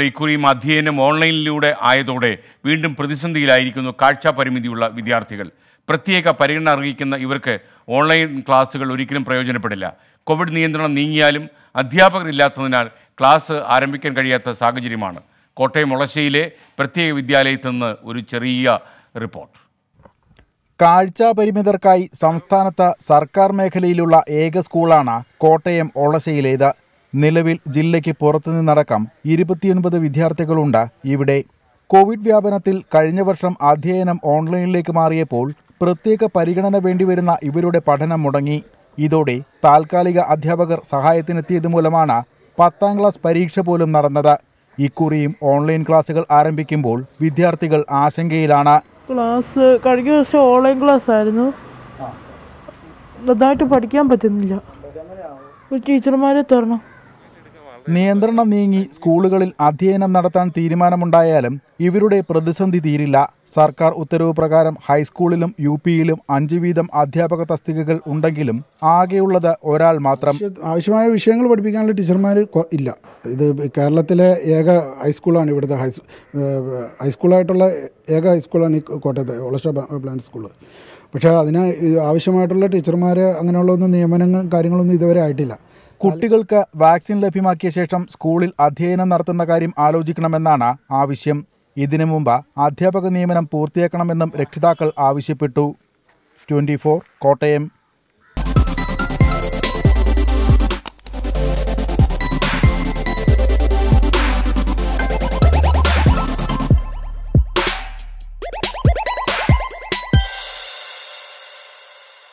അല്ല ഇക്കുറിയും അധ്യയനം ഓൺലൈനിലൂടെ ആയതോടെ വീണ്ടും പ്രതിസന്ധിയിലായിരിക്കുന്നു കാഴ്ചാ പരിമിതിയുള്ള വിദ്യാർത്ഥികൾ പ്രത്യേക പരിഗണന അർഹിക്കുന്ന ഇവർക്ക് ഓൺലൈൻ ക്ലാസ്സുകൾ ഒരിക്കലും പ്രയോജനപ്പെടില്ല കോവിഡ് നിയന്ത്രണം നീങ്ങിയാലും അധ്യാപകരില്ലാത്തതിനാൽ ക്ലാസ് ആരംഭിക്കാൻ കഴിയാത്ത സാഹചര്യമാണ് കോട്ടയം ഒളശ്ശയിലെ പ്രത്യേക വിദ്യാലയത്തിൽ നിന്ന് ഒരു ചെറിയ റിപ്പോർട്ട് കാഴ്ചാ പരിമിതർക്കായി സംസ്ഥാനത്ത് സർക്കാർ മേഖലയിലുള്ള ഏക സ്കൂളാണ് കോട്ടയം ഒളശ്ശയിലേത് നിലവിൽ ജില്ലയ്ക്ക് പുറത്തുനിന്നടക്കം ഇരുപത്തിയൊൻപത് വിദ്യാർത്ഥികളുണ്ട് ഇവിടെ കോവിഡ് വ്യാപനത്തിൽ കഴിഞ്ഞ വർഷം അധ്യയനം ഓൺലൈനിലേക്ക് മാറിയപ്പോൾ പ്രത്യേക പരിഗണന വേണ്ടിവരുന്ന ഇവരുടെ പഠനം മുടങ്ങി ഇതോടെ താൽക്കാലിക അധ്യാപകർ സഹായത്തിനെത്തിയത് മൂലമാണ് പത്താം ക്ലാസ് പരീക്ഷ പോലും നടന്നത് ഇക്കുറിയും ഓൺലൈൻ ക്ലാസുകൾ ആരംഭിക്കുമ്പോൾ വിദ്യാർത്ഥികൾ ആശങ്കയിലാണ് ക്ലാസ് കഴിഞ്ഞ ദിവസം ഓൺലൈൻ ക്ലാസ് ആയിരുന്നു നന്നായിട്ട് പഠിക്കാൻ പറ്റുന്നില്ല ടീച്ചർമാരെ തരണം നിയന്ത്രണം നീങ്ങി സ്കൂളുകളിൽ അധ്യയനം നടത്താൻ തീരുമാനമുണ്ടായാലും ഇവരുടെ പ്രതിസന്ധി തീരില്ല സർക്കാർ ഉത്തരവ് പ്രകാരം ഹൈസ്കൂളിലും യു പിയിലും അഞ്ച് വീതം അധ്യാപക തസ്തികകൾ ഉണ്ടെങ്കിലും ആകെയുള്ളത് ഒരാൾ മാത്രം ആവശ്യമായ വിഷയങ്ങൾ പഠിപ്പിക്കാനുള്ള ടീച്ചർമാർ ഇല്ല ഇത് കേരളത്തിലെ ഏക ഹൈസ്കൂളാണ് ഇവിടുത്തെ ഹൈസ് ഹൈസ്കൂളായിട്ടുള്ള ഏക ഹൈസ്കൂളാണ് ഈ കോട്ടയത്തെ ഒളസ്റ്റ പ്ലാൻ സ്കൂൾ പക്ഷേ അതിന് ആവശ്യമായിട്ടുള്ള ടീച്ചർമാർ അങ്ങനെയുള്ള ഒന്നും നിയമനങ്ങൾ കാര്യങ്ങളൊന്നും ഇതുവരെ ആയിട്ടില്ല കുട്ടികൾക്ക് വാക്സിൻ ലഭ്യമാക്കിയ ശേഷം സ്കൂളിൽ അധ്യയനം നടത്തുന്ന കാര്യം ആലോചിക്കണമെന്നാണ് ആവശ്യം ഇതിനു മുമ്പ് അധ്യാപക നിയമനം പൂർത്തിയാക്കണമെന്നും രക്ഷിതാക്കൾ ആവശ്യപ്പെട്ടു ട്വൻറ്റി കോട്ടയം